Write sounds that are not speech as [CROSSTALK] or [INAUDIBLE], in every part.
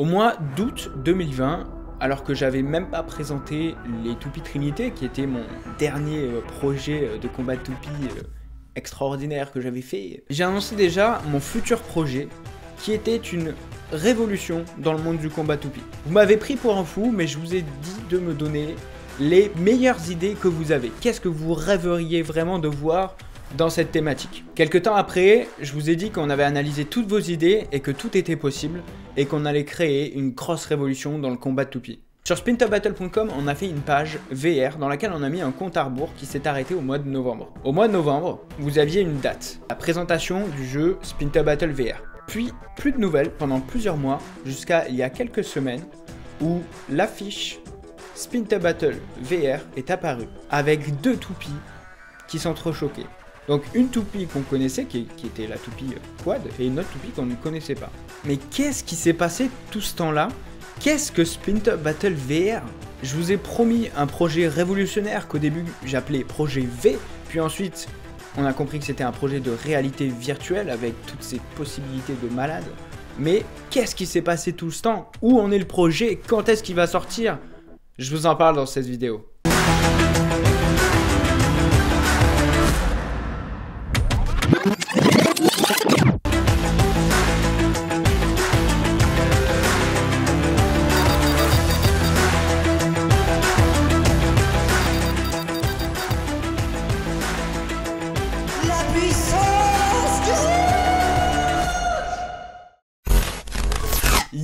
Au mois d'août 2020, alors que j'avais même pas présenté les Toupies Trinité, qui était mon dernier euh, projet euh, de combat Toupie euh, extraordinaire que j'avais fait, j'ai annoncé déjà mon futur projet, qui était une révolution dans le monde du combat Toupie. Vous m'avez pris pour un fou, mais je vous ai dit de me donner les meilleures idées que vous avez. Qu'est-ce que vous rêveriez vraiment de voir dans cette thématique. Quelque temps après, je vous ai dit qu'on avait analysé toutes vos idées et que tout était possible et qu'on allait créer une grosse révolution dans le combat de toupie. Sur splinterbattle.com, on a fait une page VR dans laquelle on a mis un compte à rebours qui s'est arrêté au mois de novembre. Au mois de novembre, vous aviez une date, la présentation du jeu SpinTopBattle VR. Puis, plus de nouvelles pendant plusieurs mois, jusqu'à il y a quelques semaines, où l'affiche Spinta VR est apparue, avec deux toupies qui sont trop choquées donc une toupie qu'on connaissait, qui, était la toupie euh, quad, et une autre toupie qu'on ne connaissait pas. Mais qu'est-ce qui s'est passé tout ce temps-là Qu'est-ce que Splinter Battle VR Je vous ai promis un projet révolutionnaire qu'au début j'appelais projet V, puis ensuite on a compris que c'était un projet de réalité virtuelle avec toutes ces possibilités de malade. Mais qu'est-ce qui s'est passé tout ce temps Où en est le projet Quand est-ce qu'il va sortir Je vous en parle dans cette vidéo.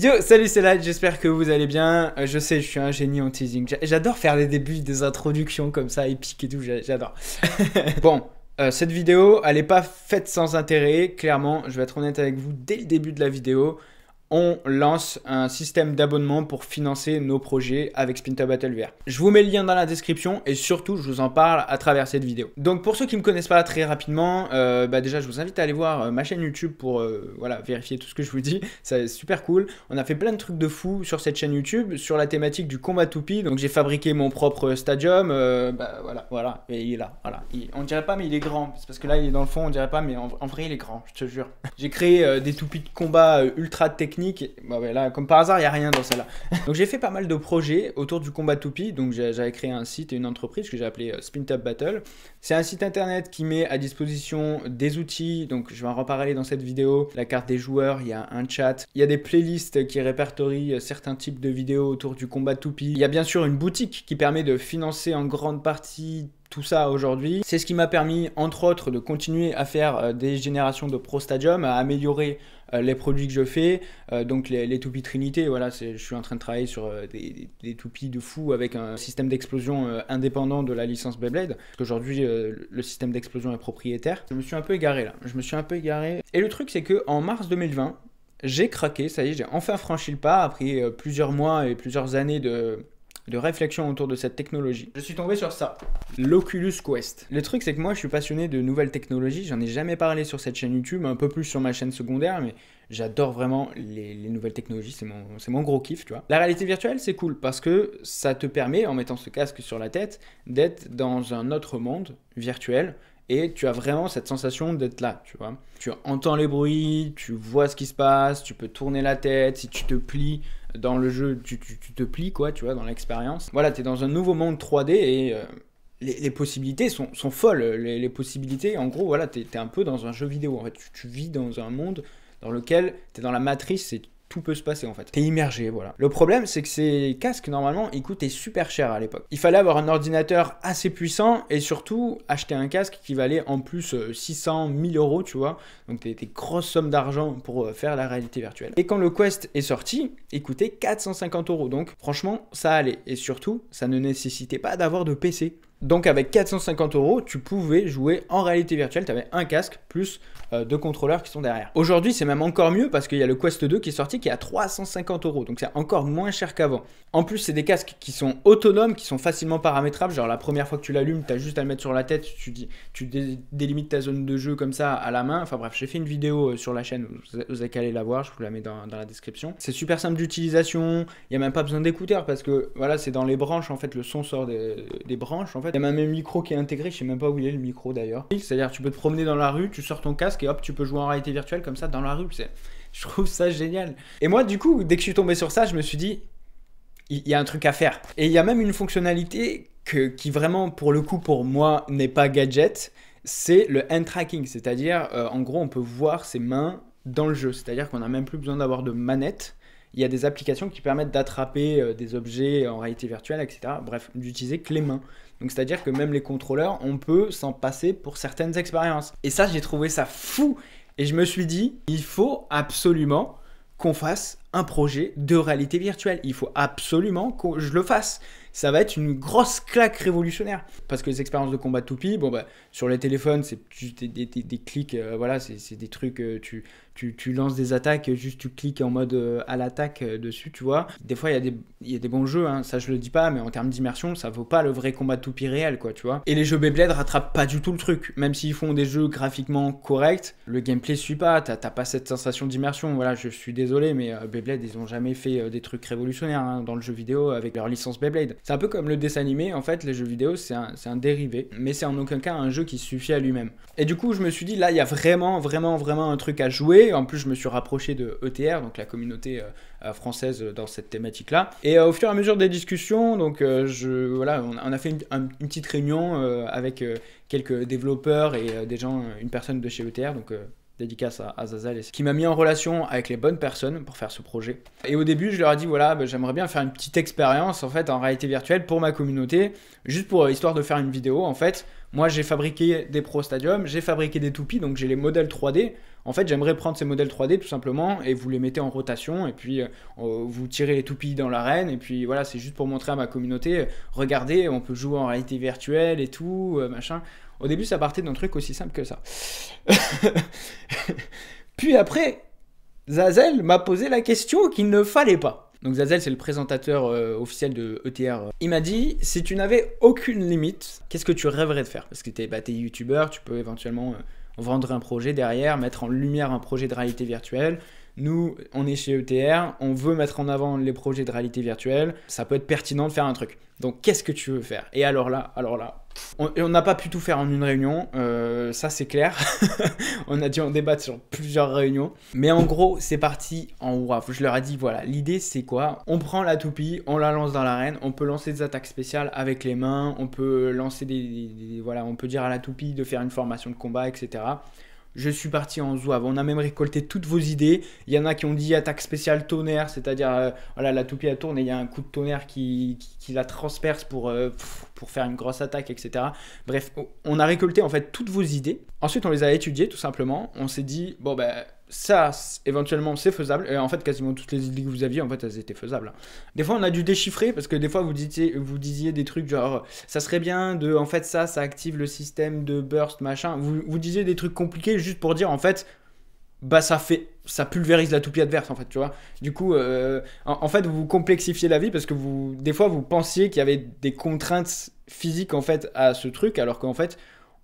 Yo, salut, c'est Light, j'espère que vous allez bien. Euh, je sais, je suis un génie en teasing. J'adore faire les débuts, des introductions comme ça, épiques et tout, j'adore. [LAUGHS] bon, euh, cette vidéo, elle n'est pas faite sans intérêt, clairement. Je vais être honnête avec vous dès le début de la vidéo on lance un système d'abonnement pour financer nos projets avec Spinta Battle VR. Je vous mets le lien dans la description et surtout, je vous en parle à travers cette vidéo. Donc pour ceux qui ne me connaissent pas très rapidement, euh, bah déjà, je vous invite à aller voir euh, ma chaîne YouTube pour euh, voilà, vérifier tout ce que je vous dis. [LAUGHS] C'est super cool. On a fait plein de trucs de fou sur cette chaîne YouTube, sur la thématique du combat toupie. Donc j'ai fabriqué mon propre stadium. bah voilà, voilà. Et il est là, voilà. on dirait pas, mais il est grand. parce que là, il est dans le fond, on dirait pas, mais en, vrai, il est grand, je te jure. J'ai créé des toupies de combat ultra tech technique. Bah comme par hasard, il n'y a rien dans celle-là. [LAUGHS] donc j'ai fait pas mal de projets autour du combat toupie. Donc j'avais créé un site et une entreprise que j'ai appelé euh, Spin Battle. C'est un site internet qui met à disposition des outils. Donc je vais en reparler dans cette vidéo. La carte des joueurs, il y a un chat. Il y a des playlists qui répertorient euh, certains types de vidéos autour du combat toupie. Il y a bien sûr une boutique qui permet de financer en grande partie tout ça aujourd'hui. C'est ce qui m'a permis, entre autres, de continuer à faire euh, des générations de Pro Stadium, à améliorer euh, les produits que je fais, euh, donc les, toupies Trinité, voilà, je suis en train de travailler sur euh, des, toupies de fou avec un système d'explosion indépendant de la licence Beyblade, parce qu'aujourd'hui le système d'explosion est propriétaire. Je me suis un peu égaré là, je me suis un peu égaré. Et le truc c'est que en mars 2020, j'ai craqué, ça y est, j'ai enfin franchi le pas, après plusieurs mois et plusieurs années de, de réflexion autour de cette technologie, je suis tombé sur ça, l'Oculus Quest. Le truc c'est que moi je suis passionné de nouvelles technologies, j'en ai jamais parlé sur cette chaîne YouTube, un peu plus sur ma chaîne secondaire, mais j'adore vraiment les, nouvelles technologies, c'est mon, mon gros kiff, tu vois. La réalité virtuelle c'est cool parce que ça te permet, en mettant ce casque sur la tête, d'être dans un autre monde virtuel et tu as vraiment cette sensation d'être là, tu vois. Tu entends les bruits, tu vois ce qui se passe, tu peux tourner la tête, si tu te plies, dans le jeu, tu, te plies, quoi, tu vois, dans l'expérience. Voilà, t'es dans un nouveau monde 3D et euh, les, possibilités sont, folles. Les, possibilités, en gros, voilà, tu un peu dans un jeu vidéo. En tu, vis dans un monde dans lequel t'es dans la matrice et tout peut se passer en fait. T'es immergé, voilà. Le problème, c'est que ces casques, normalement, ils coûtaient super cher à l'époque. Il fallait avoir un ordinateur assez puissant et surtout acheter un casque qui valait en plus 600, euh, 1000 euros, tu vois. Donc t'as des grosses sommes d'argent pour euh, faire la réalité virtuelle. Et quand le Quest est sorti, il coûtait 450 euros. Donc franchement, ça allait. Et surtout, ça ne nécessitait pas d'avoir de PC. Donc avec 450 euros, tu pouvais jouer en réalité virtuelle. Tu avais un casque plus euh, deux contrôleurs qui sont derrière. Aujourd'hui, c'est même encore mieux parce qu'il y a le Quest 2 qui est sorti qui est à 350 euros. Donc c'est encore moins cher qu'avant. En plus, c'est des casques qui sont autonomes, qui sont facilement paramétrables. Genre la première fois que tu l'allumes, tu as juste à le mettre sur la tête. Tu, dis, tu délimites ta zone de jeu comme ça à la main. Enfin bref, j'ai fait une vidéo euh, sur la chaîne. Vous, avez qu'à aller la voir. Je vous la mets dans, la description. C'est super simple d'utilisation. Il n'y a même pas besoin d'écouteurs parce que voilà, c'est dans les branches en fait. Le son sort des, des branches en fait il y a même un micro qui est intégré, je sais même pas où il est le micro d'ailleurs. C'est-à-dire, tu peux te promener dans la rue, tu sors ton casque et hop, tu peux jouer en réalité virtuelle comme ça dans la rue. Je trouve ça génial. Et moi, du coup, dès que je suis tombé sur ça, je me suis dit, il y a un truc à faire. Et il y a même une fonctionnalité qui vraiment, pour le coup, pour moi, n'est pas gadget, c'est le hand tracking, c'est-à-dire, euh, en gros, on peut voir ses mains dans le jeu, c'est-à-dire qu'on n'a même plus besoin d'avoir de manette il y a des applications qui permettent d'attraper euh, des objets en réalité virtuelle, etc. Bref, d'utiliser que les mains. Donc c'est-à-dire que même les contrôleurs, on peut s'en passer pour certaines expériences. Et ça, j'ai trouvé ça fou. Et je me suis dit, il faut absolument qu'on fasse un projet de réalité virtuelle. Il faut absolument que je le fasse. Ça va être une grosse claque révolutionnaire. Parce que les expériences de combat toupie, bon bah, sur les téléphones, c'est des, clics, euh, voilà, c'est des trucs, euh, tu, tu, tu, lances des attaques, juste tu cliques en mode euh, à l'attaque euh, dessus, tu vois. Des fois, il y, y, a des bons jeux, hein. ça je le dis pas, mais en termes d'immersion, ça vaut pas le vrai combat tout toupie réel, quoi, tu vois. Et les jeux Beyblade rattrapent pas du tout le truc. Même s'ils font des jeux graphiquement corrects, le gameplay suit pas, t'as pas cette sensation d'immersion. Voilà, je suis désolé, mais euh, Beyblade, ils ont jamais fait des trucs révolutionnaires hein, dans le jeu vidéo avec leur licence Beyblade. C'est un peu comme le dessin animé, en fait, les jeux vidéo, c'est un, un dérivé, mais c'est en aucun cas un jeu qui suffit à lui-même. Et du coup, je me suis dit, là, il y a vraiment, vraiment, vraiment un truc à jouer en plus, je me suis rapproché de ETR, donc la communauté euh, euh, française euh, dans cette thématique-là. Et au fur et à mesure des discussions, donc je, voilà, on, a fait une, petite réunion avec quelques développeurs et des gens, une personne de chez ETR, donc dédicace à, Zazal, qui m'a mis en relation avec les bonnes personnes pour faire ce projet. Et au début, je leur ai dit voilà, bah, j'aimerais bien faire une petite expérience en fait en réalité virtuelle pour ma communauté, juste pour histoire de faire une vidéo en fait. Moi, j'ai fabriqué des Pro Stadium, j'ai fabriqué des toupies, donc j'ai les modèles 3D en fait, j'aimerais prendre ces modèles 3D tout simplement et vous les mettez en rotation et puis euh, vous tirez les toupies dans l'arène et puis voilà, c'est juste pour montrer à ma communauté, euh, regardez, on peut jouer en réalité virtuelle et tout, euh, machin. Au début, ça partait d'un truc aussi simple que ça. [LAUGHS] puis après, Zazel m'a posé la question qu'il ne fallait pas. Donc Zazel, c'est le présentateur officiel de ETR. Il m'a dit, si tu n'avais aucune limite, qu'est-ce que tu rêverais de faire Parce que t'es bah, youtubeur, tu peux éventuellement vendre un projet derrière, mettre en lumière un projet de réalité virtuelle. Nous, on est chez ETR, on veut mettre en avant les projets de réalité virtuelle, ça peut être pertinent de faire un truc. Donc qu'est-ce que tu veux faire Et alors là, alors là, on, et on n'a pas pu tout faire en une réunion, euh, ça c'est clair. [LAUGHS] on a dû en débattre sur plusieurs réunions. Mais en gros, c'est parti en WAF. Je leur ai dit, voilà, l'idée c'est quoi On prend la toupie, on la lance dans l'arène, on peut lancer des attaques spéciales avec les mains, on peut lancer des, des, Voilà, on peut dire à la toupie de faire une formation de combat, etc je suis parti en zouave. On a même récolté toutes vos idées. Il y en a qui ont dit attaque spéciale tonnerre, c'est-à-dire euh, voilà, la toupie à tourne et il y a un coup de tonnerre qui, qui, la transperce pour, euh, pour faire une grosse attaque, etc. Bref, on a récolté en fait toutes vos idées. Ensuite, on les a étudiées tout simplement. On s'est dit, bon ben ça, éventuellement, c'est faisable. Et en fait, quasiment toutes les idées que vous aviez, en fait, elles étaient faisables. Des fois, on a dû déchiffrer parce que des fois, vous disiez, vous disiez des trucs genre, ça serait bien de, en fait, ça, ça active le système de burst, machin. Vous, vous disiez des trucs compliqués juste pour dire, en fait, bah, ça fait, ça pulvérise la toupie adverse, en fait, tu vois. Du coup, euh, en, en, fait, vous complexifiez la vie parce que vous, des fois, vous pensiez qu'il y avait des contraintes physiques, en fait, à ce truc, alors qu'en fait,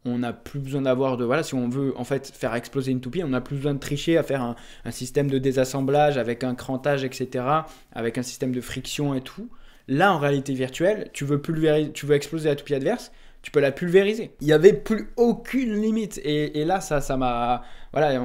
on n'a plus besoin d'avoir de voilà si on veut en fait faire exploser une toupie on n'a plus besoin de tricher à faire un, système de désassemblage avec un crantage etc avec un système de friction et tout là en réalité virtuelle tu veux pulvériser tu veux exploser la toupie adverse tu peux la pulvériser il n'y avait plus aucune limite et, et là ça ça m'a voilà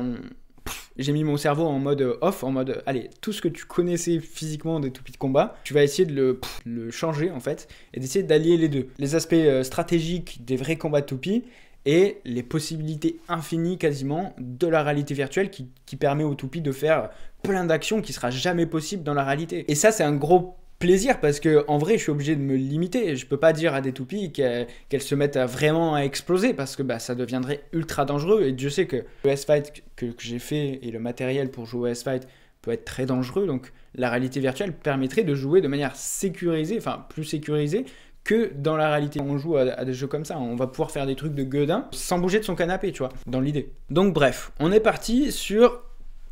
j'ai mis mon cerveau en mode off, en mode allez, tout ce que tu connaissais physiquement des toupies de combat, tu vas essayer de le, le changer en fait, et d'essayer d'allier les deux. Les aspects euh, stratégiques des vrais combats de toupies, et les possibilités infinies quasiment de la réalité virtuelle qui, permet aux Toupie de faire plein d'actions qui sera jamais possible dans la réalité. Et ça, c'est un gros plaisir parce que en vrai je suis obligé de me limiter je peux pas dire à des toupies qu'elles se mettent vraiment à exploser parce que bah, ça deviendrait ultra dangereux et je sais que le S-Fight que, que j'ai fait et le matériel pour jouer au S-Fight peut être très dangereux donc la réalité virtuelle permettrait de jouer de manière sécurisée enfin plus sécurisée que dans la réalité. On joue à, des jeux comme ça, on va pouvoir faire des trucs de gueudin sans bouger de son canapé, tu vois, dans l'idée. Donc bref, on est parti sur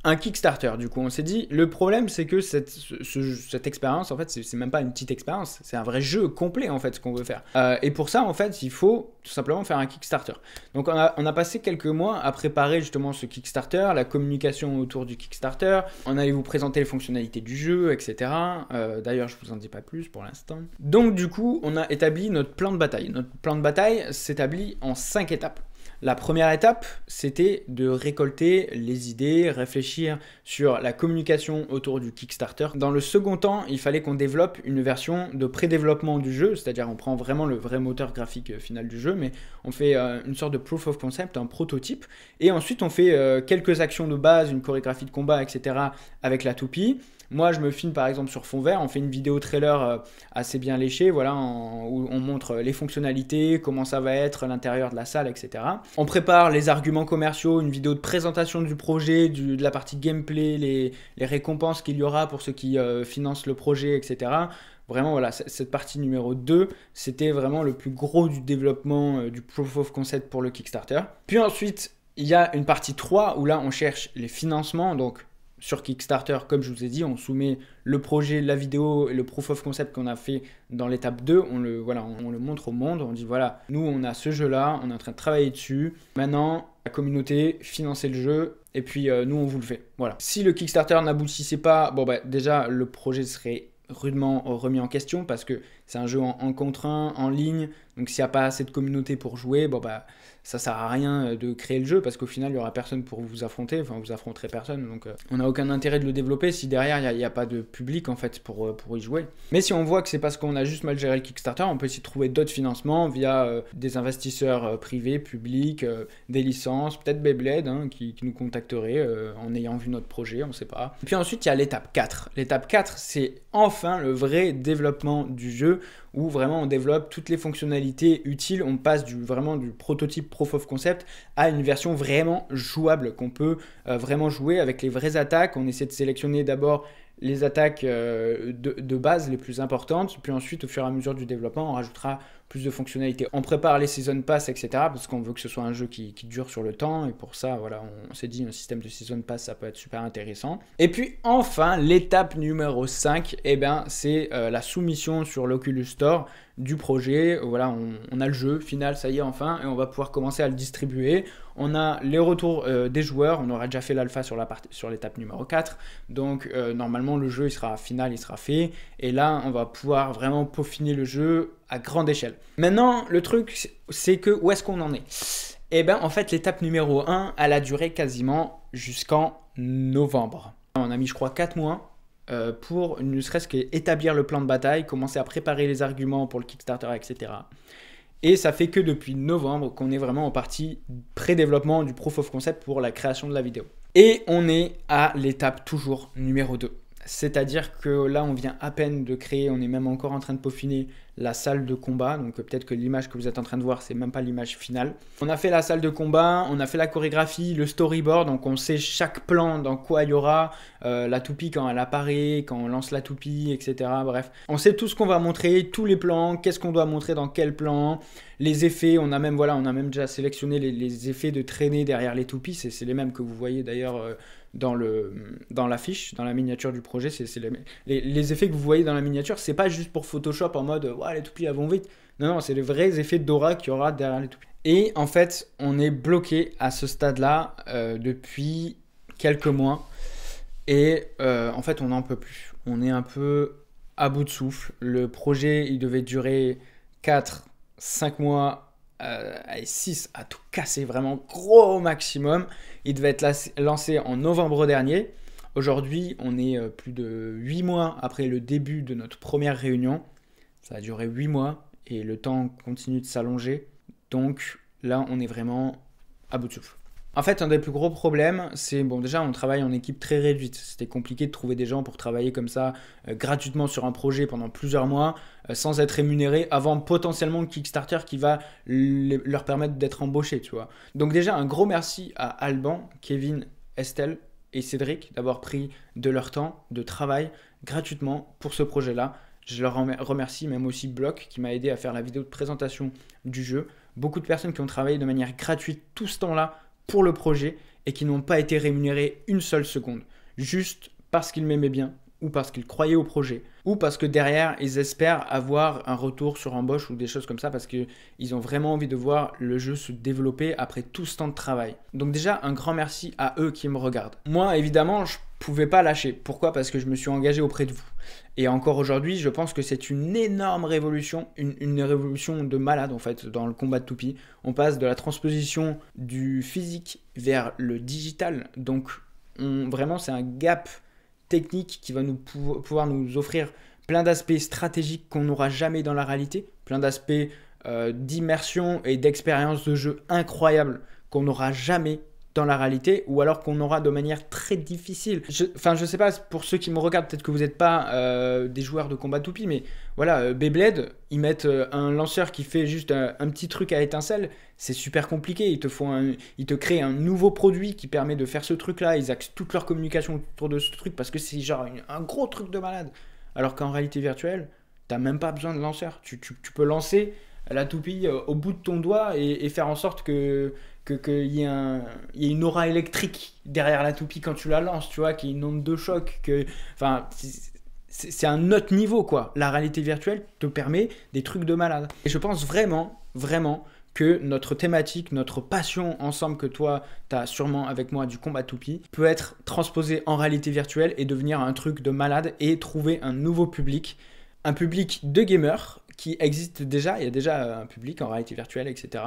un Kickstarter, du coup, on s'est dit, le problème c'est que cette, expérience, en fait, c'est même pas une petite expérience, c'est un vrai jeu complet, en fait, ce qu'on veut faire. Euh, et pour ça, en fait, il faut tout simplement faire un Kickstarter. Donc on a, passé quelques mois à préparer justement ce Kickstarter, la communication autour du Kickstarter, on allait vous présenter les fonctionnalités du jeu, etc. Euh, d'ailleurs, je vous en dis pas plus pour l'instant. Donc du coup, on a établi notre plan de bataille. Notre plan de bataille s'établit en cinq étapes. La première étape, c'était de récolter les idées, réfléchir sur la communication autour du Kickstarter. Dans le second temps, il fallait qu'on développe une version de pré-développement du jeu, c'est-à-dire on prend vraiment le vrai moteur graphique euh, final du jeu, mais on fait euh, une sorte de proof of concept, un prototype, et ensuite on fait euh, quelques actions de base, une chorégraphie de combat, etc. avec la toupie. Moi, je me filme par exemple sur fond vert, on fait une vidéo trailer euh, assez bien léchée, voilà, où on montre euh, les fonctionnalités, comment ça va être, l'intérieur de la salle, etc. On prépare les arguments commerciaux, une vidéo de présentation du projet, de la partie gameplay, les, les récompenses qu'il y aura pour ceux qui euh, financent le projet, etc. Vraiment, voilà, cette partie numéro 2, c'était vraiment le plus gros du développement du proof of concept pour le Kickstarter. Puis ensuite, il y a une partie 3 où là, on cherche les financements, donc sur Kickstarter, comme je vous ai dit, on soumet le projet, la vidéo et le proof of concept qu'on a fait dans l'étape 2. On le, voilà, on, le montre au monde. On dit voilà, nous on a ce jeu-là, on est en train de travailler dessus. Maintenant, la communauté, financez le jeu. Et puis euh, nous on vous le fait. Voilà. Si le Kickstarter n'aboutissait pas, bon bah déjà le projet serait rudement euh, remis en question parce que c'est un jeu en, contre 1, en ligne. Donc s'il n'y a pas assez de communauté pour jouer, bon bah ça sert à rien euh, de créer le jeu parce qu'au final il n'y aura personne pour vous affronter, enfin vous affronterez personne, donc euh, on n'a aucun intérêt de le développer si derrière il n'y a, pas de public en fait pour, euh, pour y jouer. Mais si on voit que c'est parce qu'on a juste mal géré le Kickstarter, on peut s'y trouver d'autres financements via des investisseurs privés, publics, des licences, peut-être Beyblade hein, qui, nous contacterait en ayant vu notre projet, on ne sait pas. Et puis ensuite il y a l'étape 4. L'étape 4 c'est enfin le vrai développement du jeu où vraiment on développe toutes les fonctionnalités utiles, on passe du, vraiment du prototype prof of concept à une version vraiment jouable qu'on peut euh, vraiment jouer avec les vraies attaques, on essaie de sélectionner d'abord les attaques euh, de, base les plus importantes, puis ensuite au fur et à mesure du développement, on rajoutera plus de fonctionnalités. On prépare les season pass, etc., parce qu'on veut que ce soit un jeu qui, dure sur le temps, et pour ça, voilà, on, s'est dit, un système de season pass, ça peut être super intéressant. Et puis enfin, l'étape numéro 5, et eh ben, c'est euh, la soumission sur l'Oculus Store du projet. Voilà, on, a le jeu final, ça y est, enfin, et on va pouvoir commencer à le distribuer. On a les retours euh, des joueurs, on aura déjà fait l'alpha sur l'étape partie, sur numéro 4, donc euh, normalement le jeu il sera final, il sera fait, et là on va pouvoir vraiment peaufiner le jeu à grande échelle. Maintenant, le truc, c'est que où est-ce qu'on en est et eh bien, en fait, l'étape numéro 1, elle a duré quasiment jusqu'en novembre. On a mis, je crois, 4 mois euh, pour ne serait-ce qu'établir le plan de bataille, commencer à préparer les arguments pour le Kickstarter, etc. Et ça fait que depuis novembre qu'on est vraiment en partie pré-développement du proof of concept pour la création de la vidéo. Et on est à l'étape toujours numéro 2. C'est-à-dire que là, on vient à peine de créer, on est même encore en train de peaufiner la salle de combat. Donc euh, peut-être que l'image que vous êtes en train de voir, c'est même pas l'image finale. On a fait la salle de combat, on a fait la chorégraphie, le storyboard. Donc on sait chaque plan dans quoi il y aura, euh, la toupie quand elle apparaît, quand on lance la toupie, etc. Bref, on sait tout ce qu'on va montrer, tous les plans, qu'est-ce qu'on doit montrer dans quel plan, les effets. On a même voilà, on a même déjà sélectionné les, effets de traînée derrière les toupies. C'est les mêmes que vous voyez d'ailleurs. Euh, dans le dans l'affiche, dans la miniature du projet. C'est les, les, effets que vous voyez dans la miniature, c'est pas juste pour Photoshop en mode ouais, les toupies vont vite. Non, non, c'est les vrais effets d'aura qu'il y aura derrière les toupies. Et en fait, on est bloqué à ce stade-là euh, depuis quelques mois. Et euh, en fait, on n'en peut plus. On est un peu à bout de souffle. Le projet, il devait durer 4, 5 mois euh, a 6 à tout cassé vraiment gros au maximum. Il devait être lancé en novembre dernier. Aujourd'hui, on est euh, plus de 8 mois après le début de notre première réunion. Ça a duré 8 mois et le temps continue de s'allonger. Donc là, on est vraiment à bout de souffle. En fait, un des plus gros problèmes, c'est bon déjà on travaille en équipe très réduite. C'était compliqué de trouver des gens pour travailler comme ça euh, gratuitement sur un projet pendant plusieurs mois. Euh, sans être rémunérés avant potentiellement Kickstarter qui va leur permettre d'être embauchés, tu vois. Donc déjà, un gros merci à Alban, Kevin, Estelle et Cédric d'avoir pris de leur temps, de travail gratuitement pour ce projet-là. Je leur remercie même aussi Block qui m'a aidé à faire la vidéo de présentation du jeu. Beaucoup de personnes qui ont travaillé de manière gratuite tout ce temps-là pour le projet et qui n'ont pas été rémunérées une seule seconde, juste parce qu'ils m'aimaient bien, ou parce qu'ils croyaient au projet, ou parce que derrière, ils espèrent avoir un retour sur embauche ou des choses comme ça, parce qu'ils ont vraiment envie de voir le jeu se développer après tout ce temps de travail. Donc déjà, un grand merci à eux qui me regardent. Moi, évidemment, je pouvais pas lâcher. Pourquoi Parce que je me suis engagé auprès de vous. Et encore aujourd'hui, je pense que c'est une énorme révolution, une, révolution de malade en fait dans le combat de Toupie. On passe de la transposition du physique vers le digital. Donc vraiment, c'est un gap technique qui va nous pouvoir nous offrir plein d'aspects stratégiques qu'on n'aura jamais dans la réalité, plein d'aspects euh, d'immersion et d'expérience de jeu incroyables qu'on n'aura jamais dans la réalité ou alors qu'on aura de manière très difficile. Enfin, je, sais pas, pour ceux qui me regardent, peut-être que vous n'êtes pas euh, des joueurs de combat toupie, mais voilà, euh, Beyblade, ils mettent euh, un lanceur qui fait juste un, petit truc à étincelle, c'est super compliqué. Ils te, font te créent un nouveau produit qui permet de faire ce truc-là. Ils axent toute leur communication autour de ce truc parce que c'est genre un gros truc de malade. Alors qu'en réalité virtuelle, t'as même pas besoin de lanceur. Tu, peux lancer la toupie au bout de ton doigt et, et faire en sorte que qu'il y, y ait une aura électrique derrière la toupie quand tu la lances, tu vois, qu'il y ait une onde de choc, que... Enfin, c'est un autre niveau, quoi. La réalité virtuelle te permet des trucs de malade. Et je pense vraiment, vraiment que notre thématique, notre passion ensemble que toi, t'as sûrement avec moi du combat toupie, peut être transposée en réalité virtuelle et devenir un truc de malade et trouver un nouveau public. Un public de gamers qui existe déjà, il y a déjà euh, un public en réalité virtuelle, etc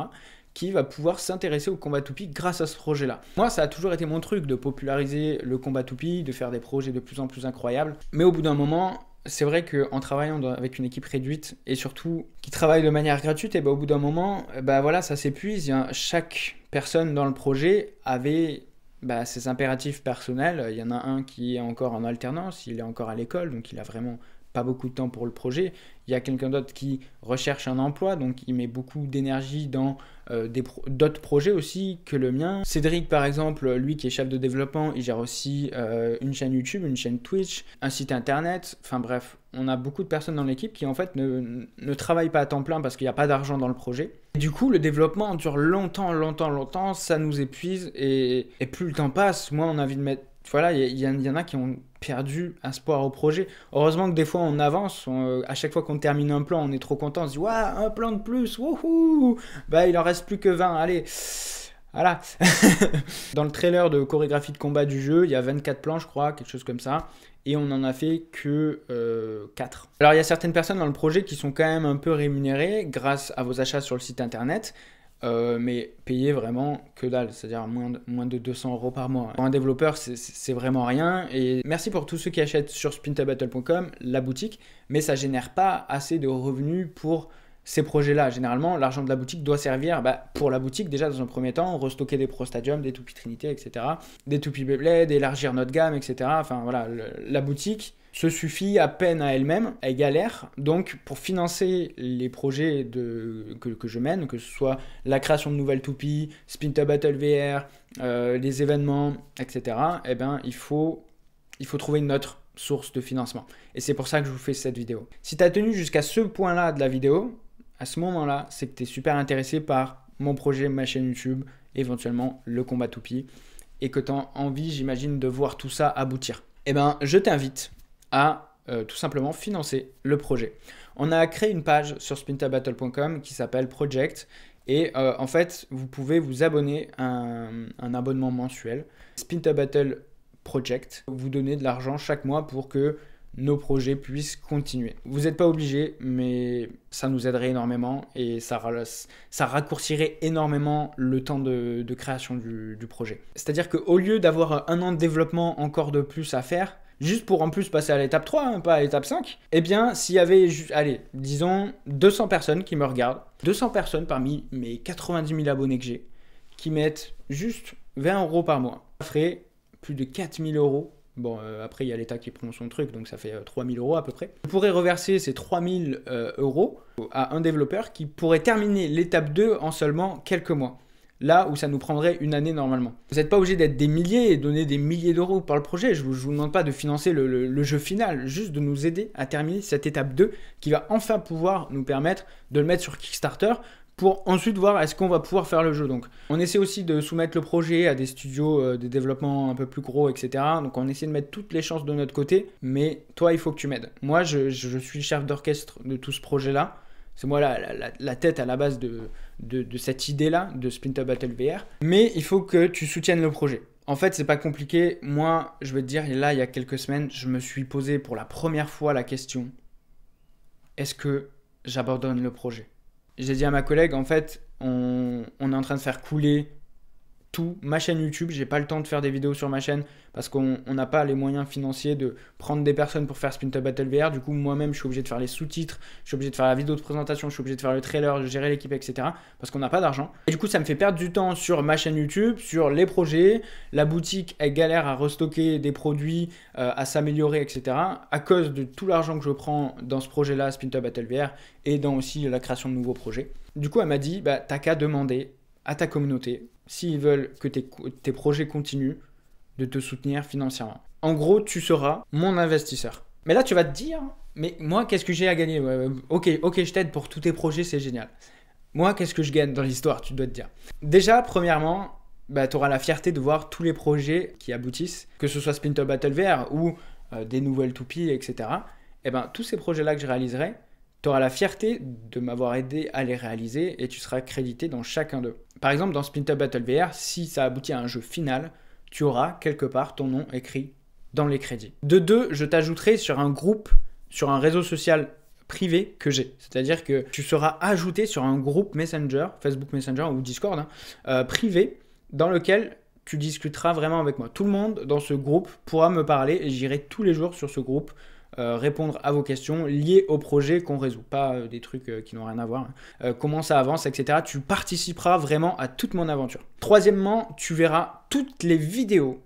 qui va pouvoir s'intéresser au combat toupie grâce à ce projet-là. Moi, ça a toujours été mon truc de populariser le combat toupie, de faire des projets de plus en plus incroyables. Mais au bout d'un moment, c'est vrai qu'en travaillant avec une équipe réduite et surtout qui travaille de manière gratuite, et ben, au bout d'un moment, eh ben voilà, ça s'épuise. Chaque personne dans le projet avait bah, ses impératifs personnels. Il y en a un qui est encore en alternance, il est encore à l'école, donc il a vraiment pas beaucoup de temps pour le projet il y a quelqu'un d'autre qui recherche un emploi, donc il met beaucoup d'énergie dans euh, d'autres projets aussi que le mien. Cédric, par exemple, lui qui est chef de développement, il gère aussi euh, une chaîne YouTube, une chaîne Twitch, un site internet, enfin bref, on a beaucoup de personnes dans l'équipe qui en fait ne, ne, travaillent pas à temps plein parce qu'il n'y a pas d'argent dans le projet. du coup, le développement dure longtemps, longtemps, longtemps, ça nous épuise et, plus le temps passe, moins on a envie de mettre... Voilà, il y en a qui ont perdu espoir au projet. Heureusement que des fois on avance, euh, à chaque fois qu'on termine un plan, on est trop content, on se dit un plan de plus, wouhou Bah il en reste plus que 20, allez voilà. [LAUGHS] Dans le trailer de chorégraphie de combat du jeu, il y a 24 plans, je crois, quelque chose comme ça. Et on en a fait que 4. Euh, Alors il y a certaines personnes dans le projet qui sont quand même un peu rémunérées grâce à vos achats sur le site internet. Euh, mais payer vraiment que dalle, c'est-à-dire moins de, moins de 200 euros par mois. Pour un développeur, c'est vraiment rien. Et merci pour tous ceux qui achètent sur spintabattle.com, la boutique, mais ça génère pas assez de revenus pour ces projets-là. Généralement, l'argent de la boutique doit servir bah, pour la boutique, déjà dans un premier temps, restocker des Pro Stadium, des Toupies Trinité, etc., des Toupies Beyblade, élargir notre gamme, etc. Enfin voilà, la boutique se suffit à peine à elle-même, elle galère. Donc pour financer les projets de, que, que, je mène, que ce soit la création de nouvelles toupies, Spin Battle VR, euh, les événements, etc., eh ben, il, faut, il faut trouver une autre source de financement. Et c'est pour ça que je vous fais cette vidéo. Si tu as tenu jusqu'à ce point-là de la vidéo, à ce moment-là, c'est que tu es super intéressé par mon projet, ma chaîne YouTube, éventuellement le combat toupie, et que tu as envie, j'imagine, de voir tout ça aboutir. Eh ben, je t'invite à euh, tout simplement financer le projet. On a créé une page sur spintabattle.com qui s'appelle Project et euh, en fait, vous pouvez vous abonner à un, abonnement mensuel. Spintabattle Project, vous donnez de l'argent chaque mois pour que nos projets puissent continuer. Vous n'êtes pas obligé, mais ça nous aiderait énormément et ça, raccourcirait énormément le temps de, création du, du projet. C'est-à-dire qu'au lieu d'avoir un an de développement encore de plus à faire, juste pour en plus passer à l'étape 3, hein, pas à l'étape 5, eh bien, s'il y avait, allez, disons 200 personnes qui me regardent, 200 personnes parmi mes 90 000 abonnés que j'ai, qui mettent juste 20 euros par mois, ça ferait plus de 4000 euros. Bon, euh, après, il y a l'État qui prend son truc, donc ça fait 3 euh, 3000 euros à peu près. Je pourrais reverser ces 3000 000 euh, euros à un développeur qui pourrait terminer l'étape 2 en seulement quelques mois là où ça nous prendrait une année normalement. Vous n'êtes pas obligé d'être des milliers et donner des milliers d'euros par le projet, je ne vous, demande pas de financer le, jeu final, juste de nous aider à terminer cette étape 2 qui va enfin pouvoir nous permettre de le mettre sur Kickstarter pour ensuite voir est-ce qu'on va pouvoir faire le jeu. Donc on essaie aussi de soumettre le projet à des studios euh, des développements un peu plus gros, etc. Donc on essaie de mettre toutes les chances de notre côté, mais toi il faut que tu m'aides. Moi je, je suis chef d'orchestre de tout ce projet-là c'est moi la, la, tête à la base de, cette idée-là, de Splinter Battle VR. Mais il faut que tu soutiennes le projet. En fait, c'est pas compliqué. Moi, je vais te dire, là, il y a quelques semaines, je me suis posé pour la première fois la question est-ce que j'abandonne le projet J'ai dit à ma collègue, en fait, on, est en train de faire couler tout, ma chaîne YouTube, j'ai pas le temps de faire des vidéos sur ma chaîne parce qu'on n'a pas les moyens financiers de prendre des personnes pour faire Spin Battle VR. Du coup, moi-même, je suis obligé de faire les sous-titres, je suis obligé de faire la vidéo de présentation, je suis obligé de faire le trailer, gérer l'équipe, etc. parce qu'on n'a pas d'argent. Et du coup, ça me fait perdre du temps sur ma chaîne YouTube, sur les projets. La boutique, elle galère à restocker des produits, euh, à s'améliorer, etc. à cause de tout l'argent que je prends dans ce projet-là, Spin Battle VR, et dans aussi la création de nouveaux projets. Du coup, elle m'a dit, bah, t'as qu'à demander à ta communauté s'ils veulent que tes, projets continuent, de te soutenir financièrement. En gros, tu seras mon investisseur. Mais là, tu vas te dire, mais moi, qu'est-ce que j'ai à gagner Ok, ok, je t'aide pour tous tes projets, c'est génial. Moi, qu'est-ce que je gagne dans l'histoire, tu dois te dire. Déjà, premièrement, bah, tu auras la fierté de voir tous les projets qui aboutissent, que ce soit Splinter Battle VR ou euh, des nouvelles toupies, etc. Et eh ben, tous ces projets-là que je réaliserai, tu auras la fierté de m'avoir aidé à les réaliser et tu seras crédité dans chacun d'eux. Par exemple, dans Splinter Battle VR, si ça aboutit à un jeu final, tu auras quelque part ton nom écrit dans les crédits. De deux, je t'ajouterai sur un groupe, sur un réseau social privé que j'ai. C'est-à-dire que tu seras ajouté sur un groupe Messenger, Facebook Messenger ou Discord, hein, euh, privé, dans lequel tu discuteras vraiment avec moi. Tout le monde dans ce groupe pourra me parler et j'irai tous les jours sur ce groupe euh, répondre à vos questions liées au projet qu'on résout, pas euh, des trucs euh, qui n'ont rien à voir. Hein. comment ça avance, etc. Tu participeras vraiment à toute mon aventure. Troisièmement, tu verras toutes les vidéos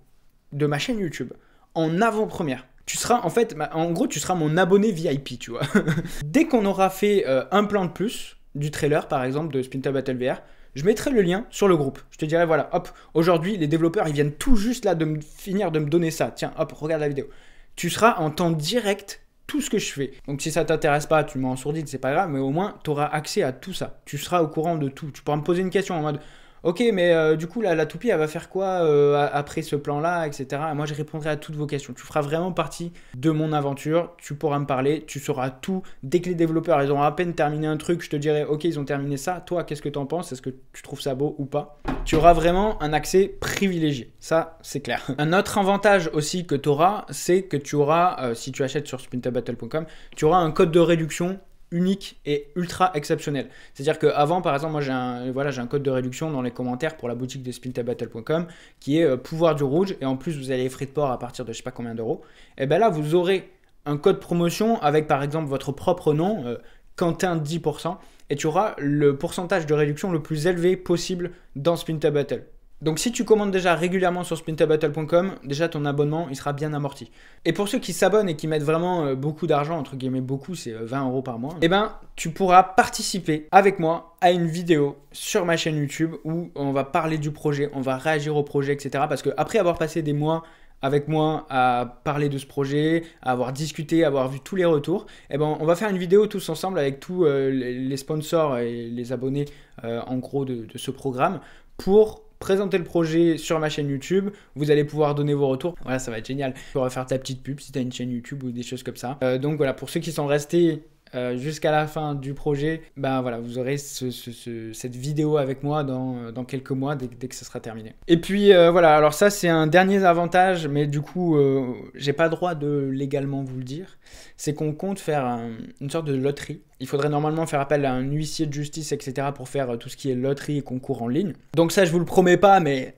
de ma chaîne YouTube en avant-première. Tu seras en fait, en gros, tu seras mon abonné VIP, tu vois. [LAUGHS] Dès qu'on aura fait un plan de plus du trailer, par exemple, de Splinter Battle VR, je mettrai le lien sur le groupe. Je te dirai, voilà, hop, aujourd'hui, les développeurs, ils viennent tout juste là de me finir de me donner ça. Tiens, hop, regarde la vidéo tu seras en temps direct tout ce que je fais. Donc si ça t'intéresse pas, tu m'en sourdine, c'est pas grave, mais au moins tu auras accès à tout ça. Tu seras au courant de tout. Tu pourras me poser une question en mode Ok, mais euh, du coup, la, toupie, elle va faire quoi euh, après ce plan-là, etc. moi, je répondrai à toutes vos questions. Tu feras vraiment partie de mon aventure. Tu pourras me parler. Tu sauras tout. Dès que les développeurs, ils ont à peine terminé un truc, je te dirai, ok, ils ont terminé ça. Toi, qu'est-ce que tu t'en penses Est-ce que tu trouves ça beau ou pas Tu auras vraiment un accès privilégié. Ça, c'est clair. [LAUGHS] Un autre avantage aussi que tu auras, c'est que tu auras, euh, si tu achètes sur spintabattle.com, tu auras un code de réduction unique et ultra exceptionnel. C'est-à-dire qu'avant, par exemple, moi j'ai un, voilà, j'ai un code de réduction dans les commentaires pour la boutique de spintabattle.com qui est euh, pouvoir du rouge et en plus vous allez les de port à partir de je sais pas combien d'euros. Et eh bien là, vous aurez un code promotion avec par exemple votre propre nom, euh, Quentin 10%, et tu auras le pourcentage de réduction le plus élevé possible dans Spinta Battle. Donc si tu commandes déjà régulièrement sur splinterbattle.com, déjà ton abonnement, il sera bien amorti. Et pour ceux qui s'abonnent et qui mettent vraiment euh, beaucoup d'argent, entre guillemets beaucoup, c'est 20 euh, euros par mois, eh ben tu pourras participer avec moi à une vidéo sur ma chaîne YouTube où on va parler du projet, on va réagir au projet, etc. Parce que après avoir passé des mois avec moi à parler de ce projet, à avoir discuté, à avoir vu tous les retours, eh ben, on va faire une vidéo tous ensemble avec tous euh, les sponsors et les abonnés en gros de ce programme pour présenter le projet sur ma chaîne YouTube. Vous allez pouvoir donner vos retours. Voilà, ça va être génial. Tu pourras faire ta petite pub si tu as une chaîne YouTube ou des choses comme ça. Euh, donc voilà, pour ceux qui sont restés euh, jusqu'à la fin du projet, ben voilà, vous aurez cette vidéo avec moi dans, quelques mois dès, que ce sera terminé. Et puis euh, voilà, alors ça c'est un dernier avantage, mais du coup euh, j'ai pas droit de légalement vous le dire, c'est qu'on compte faire une sorte de loterie. Il faudrait normalement faire appel à un huissier de justice, etc. pour faire tout ce qui est loterie et concours en ligne. Donc ça je vous le promets pas, mais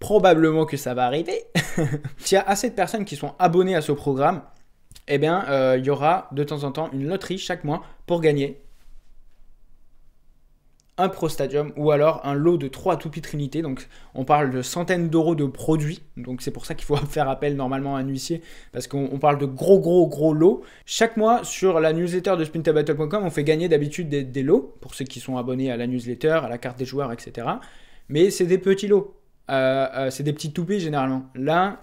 probablement que ça va arriver. [LAUGHS] S'il y a assez de personnes qui sont abonnées à ce programme, eh bien, euh, il y aura de temps en temps une loterie chaque mois pour gagner un Pro Stadium ou alors un lot de 3 Toupies Trinité. Donc, on parle de centaines d'euros de produits. Donc, c'est pour ça qu'il faut [LAUGHS] faire appel normalement à un huissier parce qu'on parle de gros, gros, gros lots. Chaque mois, sur la newsletter de spintabattle.com, on fait gagner d'habitude des, lots pour ceux qui sont abonnés à la newsletter, à la carte des joueurs, etc. Mais c'est des petits lots. Euh, euh, c'est des petites toupies généralement. Là,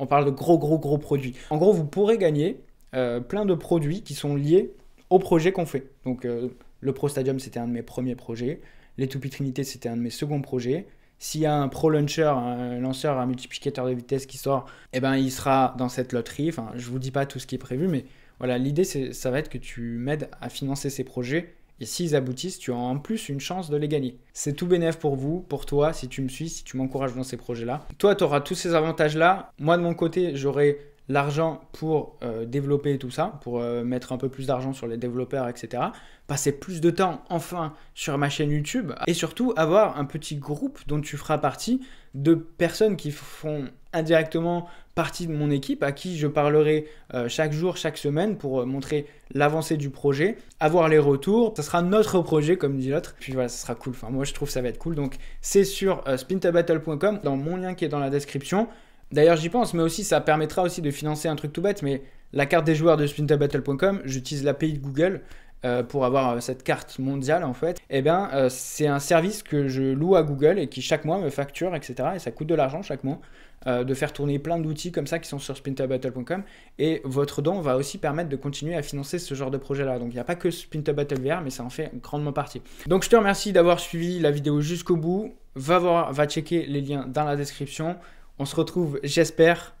on parle de gros, gros, gros produits. En gros, vous pourrez gagner euh, plein de produits qui sont liés au projets qu'on fait. Donc, euh, le Pro Stadium, c'était un de mes premiers projets. Les Toupies Trinité, c'était un de mes seconds projets. S'il y a un Pro Launcher, un lanceur, un multiplicateur de vitesse qui sort, eh ben, il sera dans cette loterie. Enfin, je vous dis pas tout ce qui est prévu, mais voilà, l'idée, ça va être que tu m'aides à financer ces projets et s'ils aboutissent, tu as en plus une chance de les gagner. C'est tout bénéf pour vous, pour toi, si tu me suis, si tu m'encourages dans ces projets-là. Toi, tu auras tous ces avantages-là. Moi, de mon côté, j'aurai l'argent pour euh, développer tout ça, pour euh, mettre un peu plus d'argent sur les développeurs, etc. Passer plus de temps enfin sur ma chaîne YouTube et surtout avoir un petit groupe dont tu feras partie de personnes qui font indirectement partie de mon équipe à qui je parlerai euh, chaque jour, chaque semaine pour montrer l'avancée du projet, avoir les retours. Ça sera notre projet, comme dit l'autre. Puis voilà, ça sera cool. Enfin, moi, je trouve ça va être cool. Donc, c'est sur spintabattle.com, dans mon lien qui est dans la description. D'ailleurs, j'y pense, mais aussi ça permettra aussi de financer un truc tout bête, mais la carte des joueurs de splinterbattle.com, j'utilise l'API de Google euh, pour avoir euh, cette carte mondiale en fait, eh bien euh, c'est un service que je loue à Google et qui chaque mois me facture, etc. Et ça coûte de l'argent chaque mois de faire tourner plein d'outils comme ça qui sont sur splinterbattle.com et votre don va aussi permettre de continuer à financer ce genre de projet là. Donc il n'y a pas que Splinter VR mais ça en fait grandement partie. Donc je te remercie d'avoir suivi la vidéo jusqu'au bout. Va voir, va checker les liens dans la description. On se retrouve, j'espère,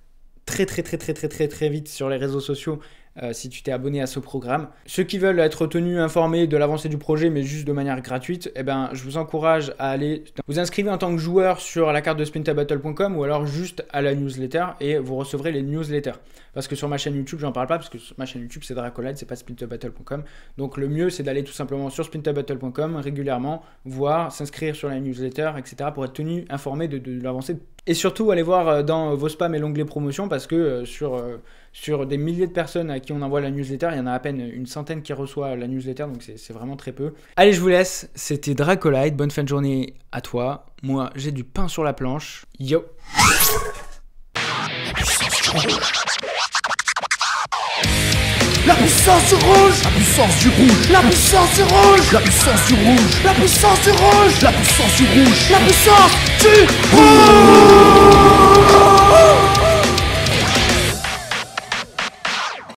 très très très très très très très vite sur les réseaux sociaux euh, si tu t'es abonné à ce programme. Ceux qui veulent être tenus informés de l'avancée du projet, mais juste de manière gratuite, eh ben, je vous encourage à aller vous inscrivez en tant que joueur sur la carte de spintabattle.com ou alors juste à la newsletter et vous recevrez les newsletters. Parce que sur ma chaîne YouTube, j'en parle pas parce que ma chaîne YouTube c'est Dracolade, c'est pas spintabattle.com. Donc le mieux c'est d'aller tout simplement sur spintabattle.com régulièrement, voir, s'inscrire sur la newsletter, etc. pour être tenu informé de, de l'avancée et surtout, allez voir euh, dans vos spams et l'onglet promotion parce que euh, sur, euh, sur des milliers de personnes à qui on envoie la newsletter, il y en a à peine une centaine qui reçoit la newsletter, donc c'est vraiment très peu. Allez, je vous laisse. C'était Dracolite. Bonne fin de journée à toi. Moi, j'ai du pain sur la planche. Yo! La puissance du rouge La puissance du rouge La puissance du rouge La puissance du rouge La puissance du rouge La puissance du rouge La puissance du rouge